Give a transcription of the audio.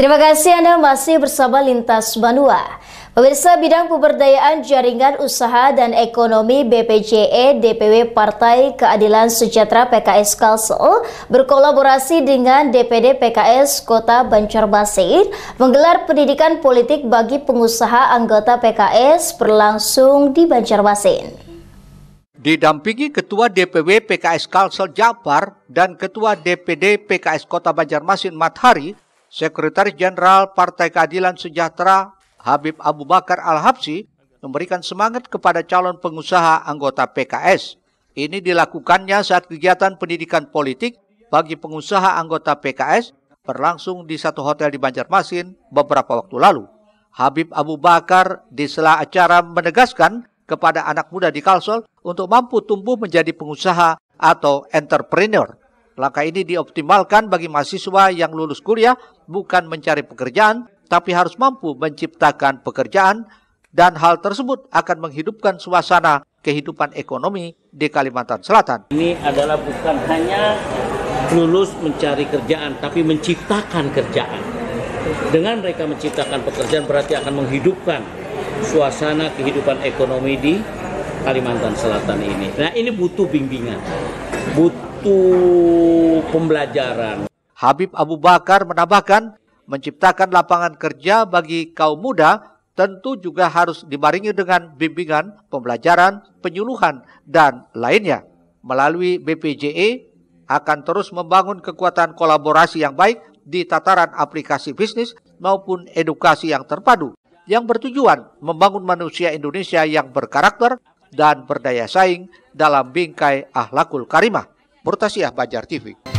Terima kasih Anda masih bersama Lintas Banua. Pemirsa Bidang Pemberdayaan Jaringan Usaha dan Ekonomi BPJE DPW Partai Keadilan Sejahtera PKS Kalsel berkolaborasi dengan DPD PKS Kota Banjarmasin menggelar pendidikan politik bagi pengusaha anggota PKS berlangsung di Banjarmasin. Didampingi Ketua DPW PKS Kalsel Jabar dan Ketua DPD PKS Kota Banjarmasin Mathari, Sekretaris Jenderal Partai Keadilan Sejahtera Habib Abu Bakar Al-Habsi memberikan semangat kepada calon pengusaha anggota PKS. Ini dilakukannya saat kegiatan pendidikan politik bagi pengusaha anggota PKS berlangsung di satu hotel di Banjarmasin beberapa waktu lalu. Habib Abu Bakar di sela acara menegaskan kepada anak muda di Kalsel untuk mampu tumbuh menjadi pengusaha atau entrepreneur. Langkah ini dioptimalkan bagi mahasiswa yang lulus kuliah bukan mencari pekerjaan, tapi harus mampu menciptakan pekerjaan dan hal tersebut akan menghidupkan suasana kehidupan ekonomi di Kalimantan Selatan. Ini adalah bukan hanya lulus mencari kerjaan, tapi menciptakan kerjaan. Dengan mereka menciptakan pekerjaan berarti akan menghidupkan suasana kehidupan ekonomi di Kalimantan Selatan ini. Nah ini butuh bimbingan, butuh satu pembelajaran. Habib Abu Bakar menambahkan, menciptakan lapangan kerja bagi kaum muda tentu juga harus dibaringi dengan bimbingan, pembelajaran, penyuluhan, dan lainnya. Melalui BPJE akan terus membangun kekuatan kolaborasi yang baik di tataran aplikasi bisnis maupun edukasi yang terpadu yang bertujuan membangun manusia Indonesia yang berkarakter dan berdaya saing dalam bingkai ahlakul karimah. Murtasiah Banjar TV.